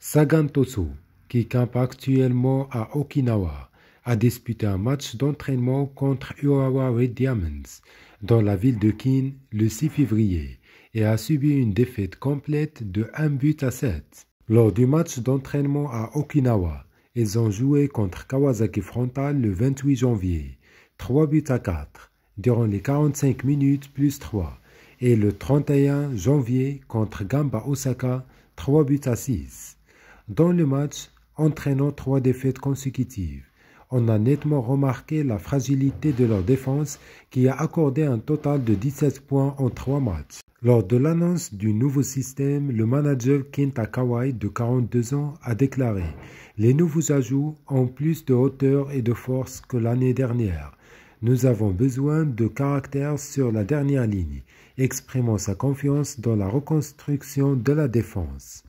Sagan Tosu, qui campe actuellement à Okinawa, a disputé un match d'entraînement contre Urawa Red Diamonds dans la ville de Kin le 6 février et a subi une défaite complète de 1 but à 7. Lors du match d'entraînement à Okinawa, ils ont joué contre Kawasaki Frontal le 28 janvier, 3 buts à 4, durant les 45 minutes plus 3, et le 31 janvier contre Gamba Osaka 3 buts à 6. Dans le match, entraînant trois défaites consécutives, on a nettement remarqué la fragilité de leur défense qui a accordé un total de 17 points en trois matchs. Lors de l'annonce du nouveau système, le manager Kenta Kawai de 42 ans a déclaré Les nouveaux ajouts ont plus de hauteur et de force que l'année dernière. Nous avons besoin de caractères sur la dernière ligne, exprimant sa confiance dans la reconstruction de la défense.